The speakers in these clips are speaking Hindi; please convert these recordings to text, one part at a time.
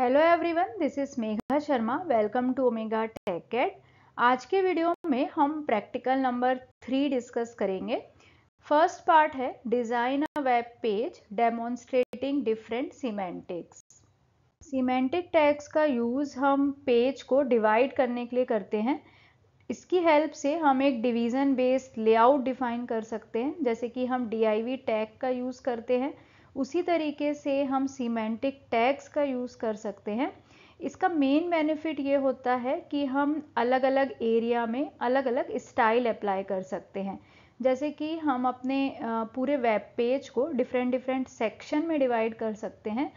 Hello everyone this is Megha Sharma welcome to Omega tech cat आज के वीडियो में हम प्रैक्टिकल नंबर थ्री डिस्कस करेंगे फर्स्ट पार्ट है design a web page demonstrating different semantics semantic tags का यूज़ हम पेज को डिवाइड करने के लिए करते हैं इसकी हेल्प से हम एक डिवीज़न बेस्ड लेआउट डिफाइन कर सकते हैं जैसे कि हम डी टैग का यूज़ करते हैं उसी तरीके से हम सीमेंटिक टैग्स का यूज़ कर सकते हैं इसका मेन बेनिफिट ये होता है कि हम अलग अलग एरिया में अलग अलग स्टाइल अप्लाई कर सकते हैं जैसे कि हम अपने पूरे वेब पेज को डिफरेंट डिफरेंट सेक्शन में डिवाइड कर सकते हैं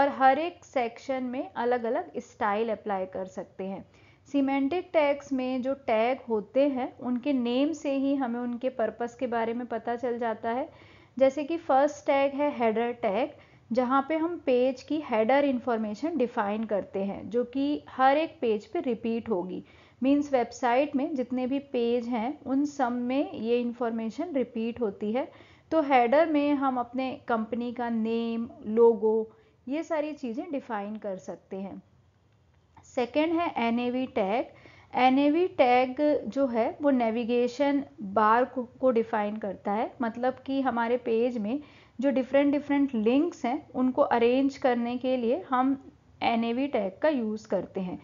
और हर एक सेक्शन में अलग अलग स्टाइल अप्लाई कर सकते हैं सीमेंटिक टैग्स में जो टैग होते हैं उनके नेम से ही हमें उनके पर्पस के बारे में पता चल जाता है जैसे कि फर्स्ट टैग है हेडर टैग जहाँ पे हम पेज की हेडर इंफॉर्मेशन डिफाइन करते हैं जो कि हर एक पेज पे रिपीट होगी मीन्स वेबसाइट में जितने भी पेज हैं उन सब में ये इन्फॉर्मेशन रिपीट होती है तो हेडर में हम अपने कंपनी का नेम लोगो ये सारी चीज़ें डिफाइन कर सकते हैं सेकेंड है एन टैग एन टैग जो है वो नेविगेशन बार को, को डिफाइन करता है मतलब कि हमारे पेज में जो डिफरेंट डिफरेंट लिंक्स हैं उनको अरेंज करने के लिए हम एन टैग का यूज़ करते हैं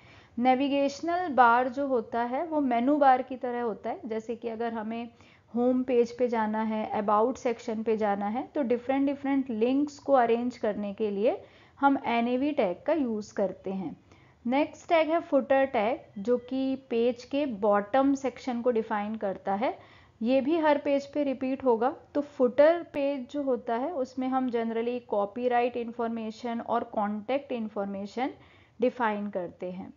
नेविगेशनल बार जो होता है वो मेनू बार की तरह होता है जैसे कि अगर हमें होम पेज पे जाना है अबाउट सेक्शन पे जाना है तो डिफरेंट डिफरेंट लिंक्स को अरेंज करने के लिए हम एन टैग का यूज़ करते हैं नेक्स्ट टैग है फुटर टैग जो कि पेज के बॉटम सेक्शन को डिफाइन करता है ये भी हर पेज पे रिपीट होगा तो फुटर पेज जो होता है उसमें हम जनरली कॉपीराइट इन्फॉर्मेशन और कॉन्टैक्ट इन्फॉर्मेशन डिफाइन करते हैं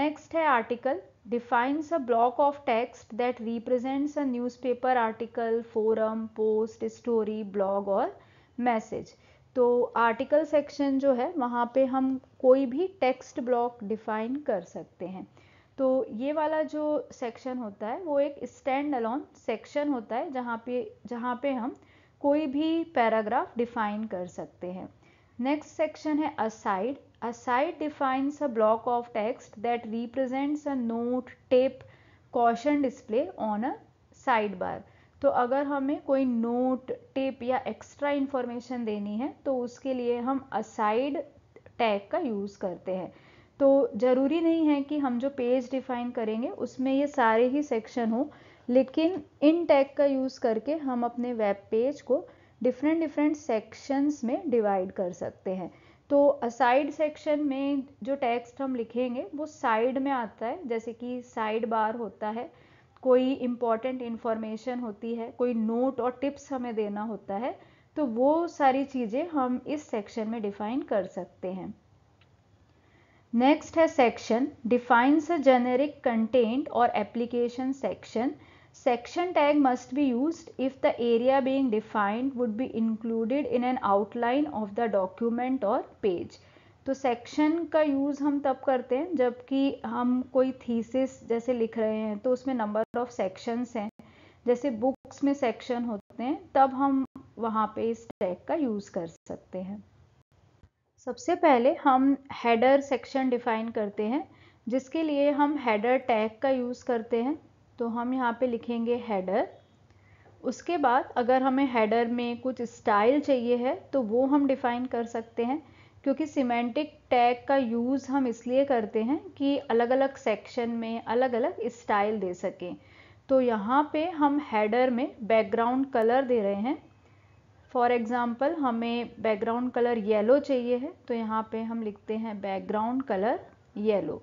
नेक्स्ट है article defines a block of text that represents a newspaper article forum post story blog और मैसेज तो आर्टिकल सेक्शन जो है वहाँ पे हम कोई भी टेक्स्ट ब्लॉक डिफाइन कर सकते हैं तो ये वाला जो सेक्शन होता है वो एक स्टैंड अलोन सेक्शन होता है जहाँ पे जहाँ पे हम कोई भी पैराग्राफ डिफाइन कर सकते हैं नेक्स्ट सेक्शन है aside aside defines a block of text that represents a note tip caution display on a side bar तो अगर हमें कोई नोट टिप या एक्स्ट्रा इन्फॉर्मेशन देनी है तो उसके लिए हम असाइड टैग का यूज़ करते हैं तो ज़रूरी नहीं है कि हम जो पेज डिफाइन करेंगे उसमें ये सारे ही सेक्शन हो लेकिन इन टैग का यूज़ करके हम अपने वेब पेज को डिफरेंट डिफरेंट सेक्शंस में डिवाइड कर सकते हैं तो असाइड सेक्शन में जो टेक्स्ट हम लिखेंगे वो साइड में आता है जैसे कि साइड बार होता है कोई इम्पॉर्टेंट इन्फॉर्मेशन होती है कोई नोट और टिप्स हमें देना होता है तो वो सारी चीज़ें हम इस सेक्शन में डिफाइन कर सकते हैं नेक्स्ट है section defines a generic content और application section section tag must be use if the area being defined would be included in an outline of the document और पेज तो सेक्शन का यूज़ हम तब करते हैं जबकि हम कोई थीसिस जैसे लिख रहे हैं तो उसमें नंबर ऑफ सेक्शंस हैं जैसे बुक्स में सेक्शन होते हैं तब हम वहाँ पे इस टैग का यूज़ कर सकते हैं सबसे पहले हम हेडर सेक्शन डिफाइन करते हैं जिसके लिए हम हेडर टैग का यूज़ करते हैं तो हम यहाँ पे लिखेंगे हेडर उसके बाद अगर हमें हेडर में कुछ स्टाइल चाहिए है तो वो हम डिफ़ाइन कर सकते हैं क्योंकि सीमेंटिक टैग का यूज़ हम इसलिए करते हैं कि अलग अलग सेक्शन में अलग अलग स्टाइल दे सकें तो यहाँ पे हम हेडर में बैकग्राउंड कलर दे रहे हैं फॉर एग्ज़ाम्पल हमें बैकग्राउंड कलर येलो चाहिए है तो यहाँ पे हम लिखते हैं बैकग्राउंड कलर येलो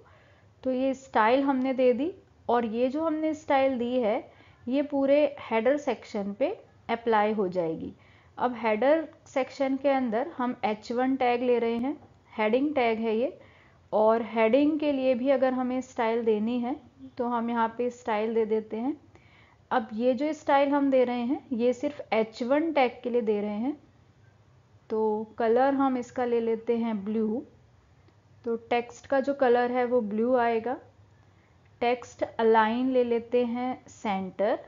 तो ये स्टाइल हमने दे दी और ये जो हमने स्टाइल दी है ये पूरे हेडर सेक्शन पे अप्लाई हो जाएगी अब हेडर सेक्शन के अंदर हम H1 टैग ले रहे हैं हेडिंग टैग है ये और हेडिंग के लिए भी अगर हमें स्टाइल देनी है तो हम यहाँ पे स्टाइल दे देते हैं अब ये जो स्टाइल हम दे रहे हैं ये सिर्फ H1 टैग के लिए दे रहे हैं तो कलर हम इसका ले लेते हैं ब्लू तो टेक्स्ट का जो कलर है वो ब्लू आएगा टेक्स्ट अलाइन ले लेते हैं सेंटर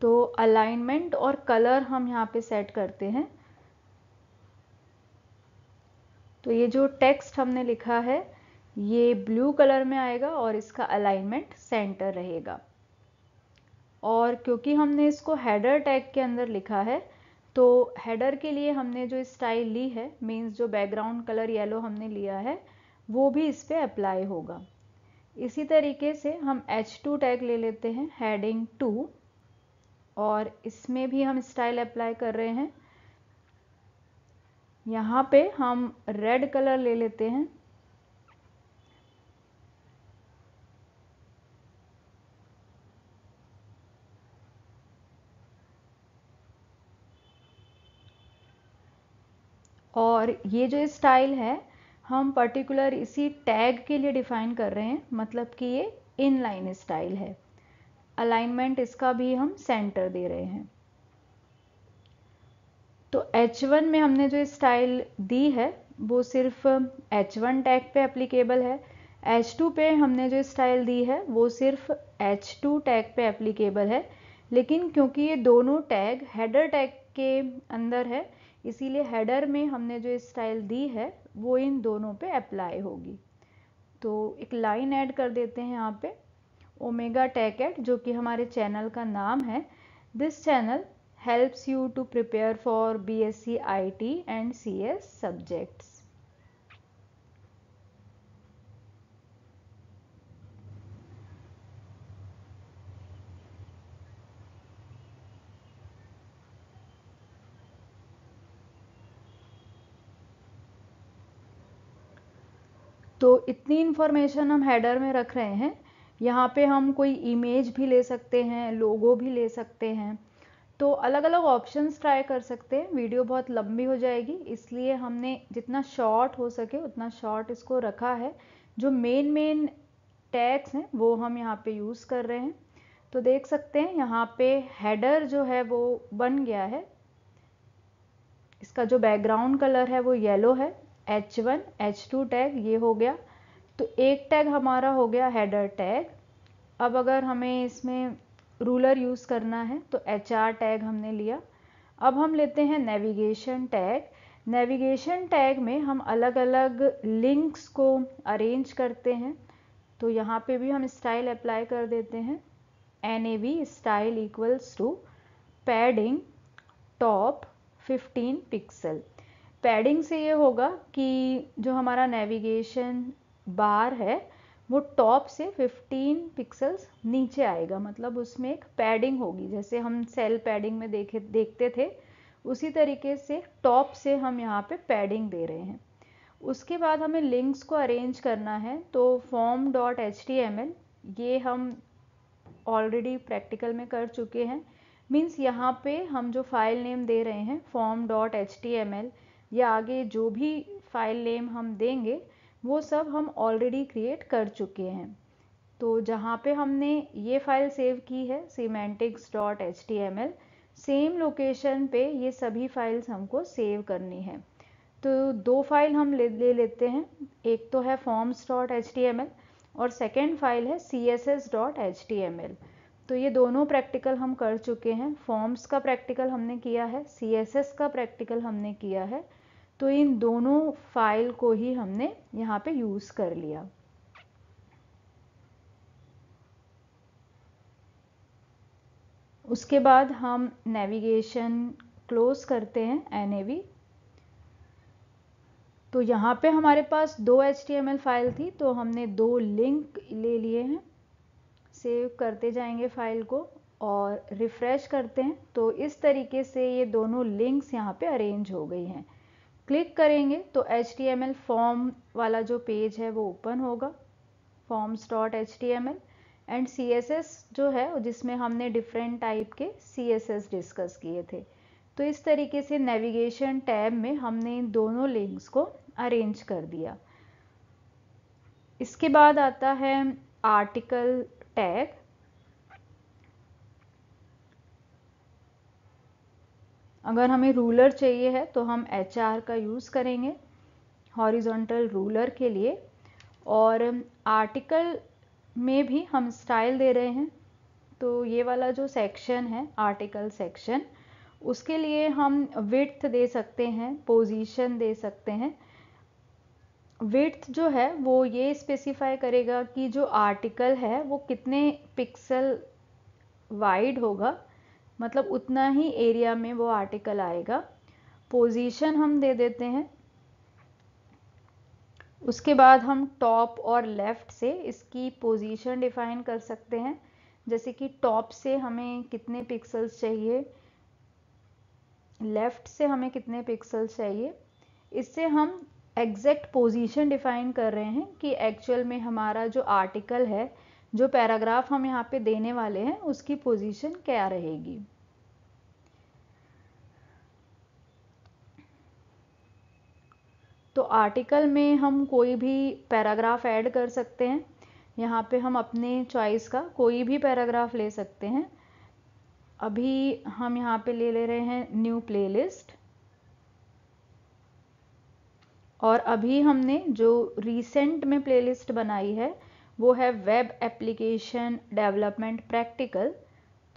तो अलाइनमेंट और कलर हम यहाँ पे सेट करते हैं तो ये जो टेक्स्ट हमने लिखा है ये ब्लू कलर में आएगा और इसका अलाइनमेंट सेंटर रहेगा और क्योंकि हमने इसको हेडर टैग के अंदर लिखा है तो हेडर के लिए हमने जो स्टाइल ली है मीन्स जो बैकग्राउंड कलर येलो हमने लिया है वो भी इस पर अप्लाई होगा इसी तरीके से हम H2 टैग ले लेते हैं हेडिंग टू और इसमें भी हम स्टाइल अप्लाई कर रहे हैं यहाँ पे हम रेड कलर ले लेते हैं और ये जो स्टाइल है हम पर्टिकुलर इसी टैग के लिए डिफाइन कर रहे हैं मतलब कि ये इनलाइन स्टाइल है अलाइनमेंट इसका भी हम सेंटर दे रहे हैं तो H1 में हमने जो स्टाइल दी है वो सिर्फ H1 टैग पे एप्लीकेबल है H2 पे हमने जो स्टाइल दी है वो सिर्फ H2 टैग पे एप्लीकेबल है लेकिन क्योंकि ये दोनों टैग हेडर टैग के अंदर है इसीलिए हेडर में हमने जो स्टाइल दी है वो इन दोनों पे अप्लाई होगी तो एक लाइन ऐड कर देते हैं यहाँ पे ओमेगा टेक एट जो कि हमारे चैनल का नाम है this channel helps you to prepare for B S C I T and C S subjects. तो इतनी इन्फॉर्मेशन हम हेडर में रख रहे हैं यहाँ पे हम कोई इमेज भी ले सकते हैं लोगो भी ले सकते हैं तो अलग अलग ऑप्शंस ट्राई कर सकते हैं वीडियो बहुत लंबी हो जाएगी इसलिए हमने जितना शॉर्ट हो सके उतना शॉर्ट इसको रखा है जो मेन मेन टैग्स हैं वो हम यहाँ पे यूज़ कर रहे हैं तो देख सकते हैं यहाँ पे हेडर जो है वो बन गया है इसका जो बैकग्राउंड कलर है वो येलो है H1, H2 टैग ये हो गया तो एक टैग हमारा हो गया हेडर टैग अब अगर हमें इसमें रूलर यूज़ करना है तो एच टैग हमने लिया अब हम लेते हैं नेविगेशन टैग नेविगेशन टैग में हम अलग अलग लिंक्स को अरेंज करते हैं तो यहाँ पे भी हम स्टाइल अप्लाई कर देते हैं N A V style equals to padding top 15 pixel padding से ये होगा कि जो हमारा नेविगेशन बार है वो टॉप से 15 पिक्सल्स नीचे आएगा मतलब उसमें एक पैडिंग होगी जैसे हम सेल पैडिंग में देखे देखते थे उसी तरीके से टॉप से हम यहाँ पे पैडिंग दे रहे हैं उसके बाद हमें लिंक्स को अरेंज करना है तो form dot H T M L ये हम ऑलरेडी प्रैक्टिकल में कर चुके हैं मीन्स यहाँ पे हम जो फाइल नेम दे रहे हैं form dot H T M L या आगे जो भी फाइल नेम हम देंगे वो सब हम ऑलरेडी क्रिएट कर चुके हैं तो जहाँ पे हमने ये फाइल सेव की है semantics dot H T M L same location पे ये सभी फाइल्स हमको सेव करनी है तो दो फाइल हम ले, ले लेते हैं एक तो है forms dot H T M L और सेकेंड फाइल है C S S dot H T M L तो ये दोनों प्रैक्टिकल हम कर चुके हैं फॉर्म्स का प्रैक्टिकल हमने किया है सी एस एस का प्रैक्टिकल हमने किया है तो इन दोनों फाइल को ही हमने यहाँ पे यूज़ कर लिया उसके बाद हम नेविगेशन क्लोज करते हैं एन तो यहाँ पे हमारे पास दो एच फाइल थी तो हमने दो लिंक ले लिए हैं सेव करते जाएंगे फाइल को और रिफ़्रेश करते हैं तो इस तरीके से ये दोनों लिंक्स यहाँ पे अरेंज हो गई हैं क्लिक करेंगे तो H T M L form वाला जो पेज है वो ओपन होगा forms dot H T M L and C S S जो है जिसमें हमने डिफरेंट टाइप के सी एस एस डिस्कस किए थे तो इस तरीके से नेविगेशन टैब में हमने इन दोनों लिंक्स को अरेंज कर दिया इसके बाद आता है आर्टिकल टैग अगर हमें रूलर चाहिए है तो हम एच का यूज़ करेंगे हॉरिजॉन्टल रूलर के लिए और आर्टिकल में भी हम स्टाइल दे रहे हैं तो ये वाला जो सेक्शन है आर्टिकल सेक्शन उसके लिए हम विथ दे सकते हैं पोजीशन दे सकते हैं विथ जो है वो ये स्पेसिफाई करेगा कि जो आर्टिकल है वो कितने पिक्सल वाइड होगा मतलब उतना ही एरिया में वो आर्टिकल आएगा पोजीशन हम दे देते हैं उसके बाद हम टॉप और लेफ़्ट से इसकी पोजीशन डिफाइन कर सकते हैं जैसे कि टॉप से हमें कितने पिक्सल्स चाहिए लेफ़्ट से हमें कितने पिक्सल्स चाहिए इससे हम एग्जैक्ट पोजीशन डिफाइन कर रहे हैं कि एक्चुअल में हमारा जो आर्टिकल है जो पैराग्राफ हम यहाँ पे देने वाले हैं उसकी पोजीशन क्या रहेगी तो आर्टिकल में हम कोई भी पैराग्राफ ऐड कर सकते हैं यहाँ पे हम अपने चॉइस का कोई भी पैराग्राफ ले सकते हैं अभी हम यहाँ पे ले ले रहे हैं न्यू प्लेलिस्ट और अभी हमने जो रिसेंट में प्लेलिस्ट बनाई है वो है वेब एप्लीकेशन डेवलपमेंट प्रैक्टिकल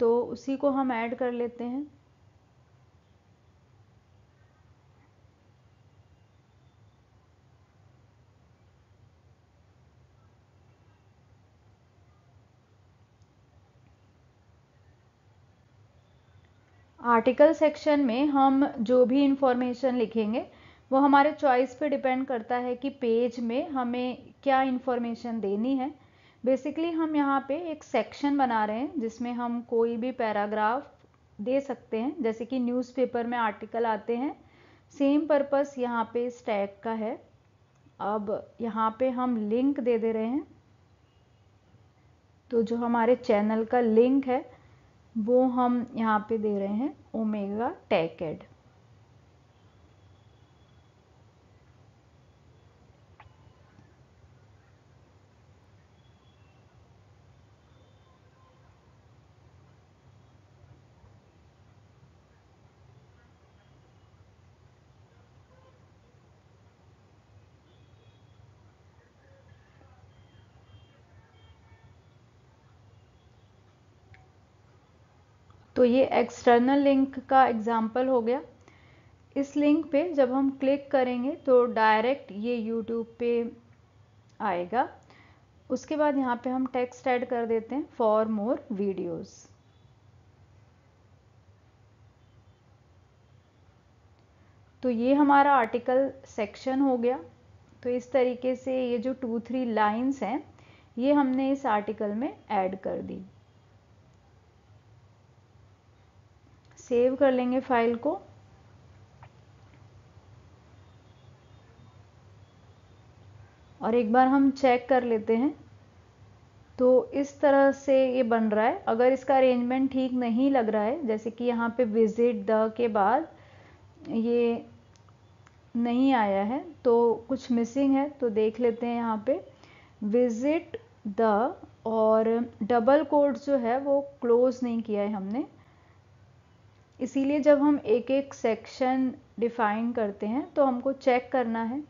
तो उसी को हम ऐड कर लेते हैं आर्टिकल सेक्शन में हम जो भी इंफॉर्मेशन लिखेंगे वो हमारे चॉइस पे डिपेंड करता है कि पेज में हमें क्या इन्फॉर्मेशन देनी है बेसिकली हम यहाँ पे एक सेक्शन बना रहे हैं जिसमें हम कोई भी पैराग्राफ दे सकते हैं जैसे कि न्यूज़पेपर में आर्टिकल आते हैं सेम पर्पस यहाँ पे इस टैग का है अब यहाँ पे हम लिंक दे दे रहे हैं तो जो हमारे चैनल का लिंक है वो हम यहाँ पे दे रहे हैं ओमेगा टैकेड तो ये एक्सटर्नल लिंक का एग्ज़ाम्पल हो गया इस लिंक पे जब हम क्लिक करेंगे तो डायरेक्ट ये यूट्यूब पे आएगा उसके बाद यहाँ पे हम टेक्स्ट ऐड कर देते हैं फॉर मोर वीडियोस तो ये हमारा आर्टिकल सेक्शन हो गया तो इस तरीके से ये जो टू थ्री लाइंस हैं ये हमने इस आर्टिकल में ऐड कर दी सेव कर लेंगे फाइल को और एक बार हम चेक कर लेते हैं तो इस तरह से ये बन रहा है अगर इसका अरेंजमेंट ठीक नहीं लग रहा है जैसे कि यहाँ पे विजिट द के बाद ये नहीं आया है तो कुछ मिसिंग है तो देख लेते हैं यहाँ पे विजिट द और डबल कोड जो है वो क्लोज नहीं किया है हमने इसीलिए जब हम एक एक सेक्शन डिफाइन करते हैं तो हमको चेक करना है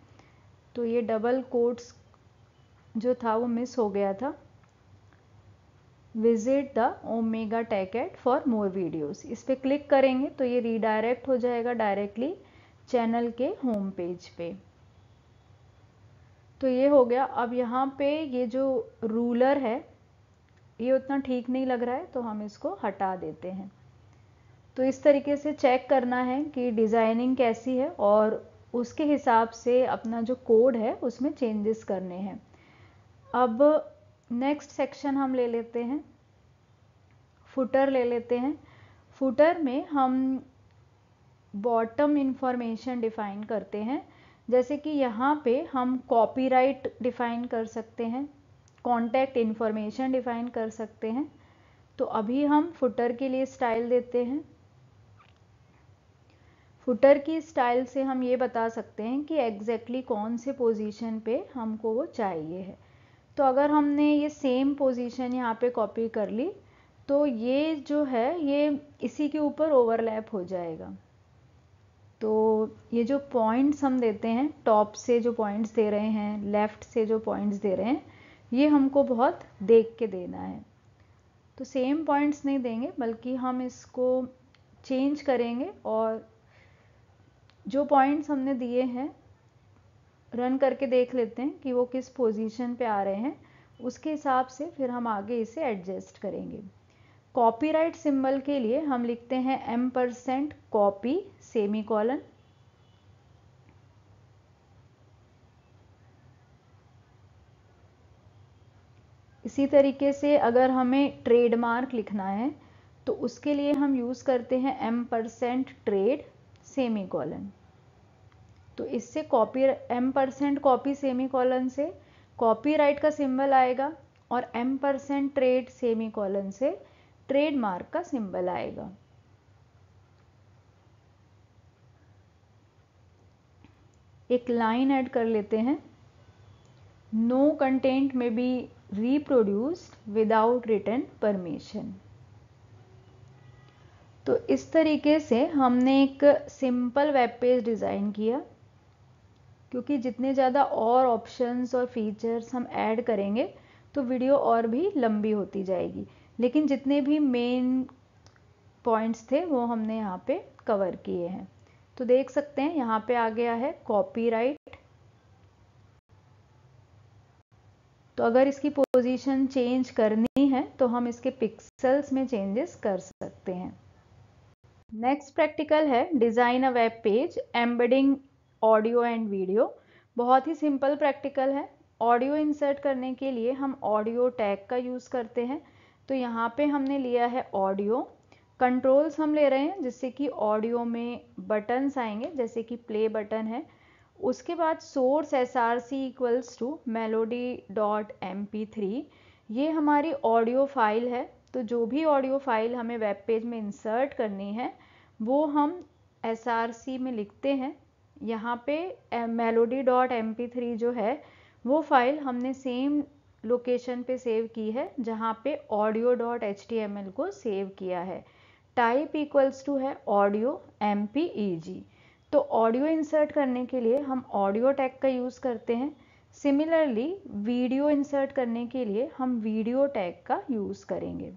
तो ये डबल कोट्स जो था वो मिस हो गया था visit the Omega Tacket for more videos इस पर क्लिक करेंगे तो ये रीडायरेक्ट हो जाएगा डायरेक्टली चैनल के होम पेज पे तो ये हो गया अब यहाँ पे ये जो रूलर है ये उतना ठीक नहीं लग रहा है तो हम इसको हटा देते हैं तो इस तरीके से चेक करना है कि डिज़ाइनिंग कैसी है और उसके हिसाब से अपना जो कोड है उसमें चेंजेस करने हैं अब नेक्स्ट सेक्शन हम ले लेते हैं फुटर ले लेते हैं फुटर में हम बॉटम इन्फॉर्मेशन डिफाइन करते हैं जैसे कि यहाँ पे हम कॉपीराइट डिफाइन कर सकते हैं कॉन्टैक्ट इन्फॉर्मेशन डिफाइन कर सकते हैं तो अभी हम फुटर के लिए स्टाइल देते हैं फुटर की स्टाइल से हम ये बता सकते हैं कि एग्जैक्टली exactly कौन से पोजीशन पे हमको वो चाहिए है तो अगर हमने ये सेम पोजीशन यहाँ पे कॉपी कर ली तो ये जो है ये इसी के ऊपर ओवरलैप हो जाएगा तो ये जो पॉइंट्स हम देते हैं टॉप से जो पॉइंट्स दे रहे हैं लेफ़्ट से जो पॉइंट्स दे रहे हैं ये हमको बहुत देख के देना है तो सेम पॉइंट्स नहीं देंगे बल्कि हम इसको चेंज करेंगे और जो पॉइंट्स हमने दिए हैं रन करके देख लेते हैं कि वो किस पोजीशन पे आ रहे हैं उसके हिसाब से फिर हम आगे इसे एडजस्ट करेंगे कॉपीराइट सिंबल के लिए हम लिखते हैं M percent copy semicolon इसी तरीके से अगर हमें ट्रेडमार्क लिखना है तो उसके लिए हम यूज़ करते हैं M percent trade semicolon तो इससे copy M percent copy semicolon से कॉपीराइट का सिंबल आएगा और M percent trade semicolon से ट्रेडमार्क का सिंबल आएगा एक लाइन ऐड कर लेते हैं no content may be reproduced without written permission तो इस तरीके से हमने एक सिंपल वेब पेज डिज़ाइन किया क्योंकि जितने ज़्यादा और ऑप्शंस और फीचर्स हम ऐड करेंगे तो वीडियो और भी लंबी होती जाएगी लेकिन जितने भी मेन पॉइंट्स थे वो हमने यहाँ पे कवर किए हैं तो देख सकते हैं यहाँ पे आ गया है कॉपीराइट तो अगर इसकी पोजीशन चेंज करनी है तो हम इसके पिक्सल्स में चेंजेस कर सकते हैं नेक्स्ट प्रैक्टिकल है design a web page embedding audio and video बहुत ही सिंपल प्रैक्टिकल है ऑडियो इंसर्ट करने के लिए हम ऑडियो टैग का यूज़ करते हैं तो यहाँ पे हमने लिया है ऑडियो कंट्रोल्स हम ले रहे हैं जिससे कि ऑडियो में बटन्स आएंगे जैसे कि प्ले बटन है उसके बाद source S R C equals to melody dot M P three ये हमारी ऑडियो फाइल है तो जो भी ऑडियो फाइल हमें वेब पेज में इंसर्ट करनी है वो हम एस आर सी में लिखते हैं यहाँ पे मेलोडी डॉट एम थ्री जो है वो फाइल हमने सेम लोकेशन पे सेव की है जहाँ पे ऑडियो डॉट एच को सेव किया है टाइप इक्वल्स टू है ऑडियो एम e तो ऑडियो इंसर्ट करने के लिए हम ऑडियो टैग का यूज़ करते हैं सिमिलरली वीडियो इंसर्ट करने के लिए हम वीडियो टैग का यूज़ करेंगे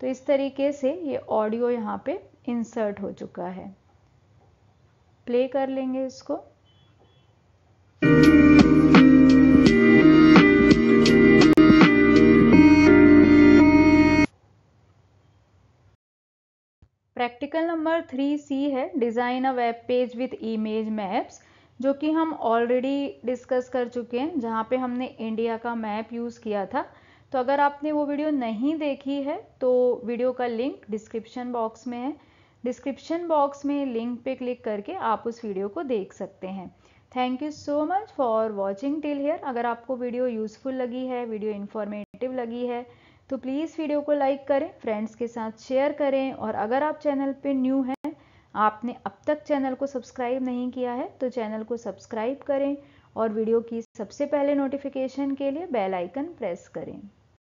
तो इस तरीके से ये ऑडियो यहाँ पे इंसर्ट हो चुका है प्ले कर लेंगे इसको प्रैक्टिकल नंबर थ्री सी है design a web page with image maps जो कि हम ऑलरेडी डिस्कस कर चुके हैं जहाँ पे हमने इंडिया का मैप यूज़ किया था तो अगर आपने वो वीडियो नहीं देखी है तो वीडियो का लिंक डिस्क्रिप्शन बॉक्स में है डिस्क्रिप्शन बॉक्स में लिंक पे क्लिक करके आप उस वीडियो को देख सकते हैं thank you so much for watching till here अगर आपको वीडियो यूज़फुल लगी है वीडियो इन्फॉर्मेटिव लगी है तो प्लीज़ वीडियो को लाइक करें फ्रेंड्स के साथ शेयर करें और अगर आप चैनल पे न्यू हैं आपने अब तक चैनल को सब्सक्राइब नहीं किया है तो चैनल को सब्सक्राइब करें और वीडियो की सबसे पहले नोटिफिकेशन के लिए बेल आइकन प्रेस करें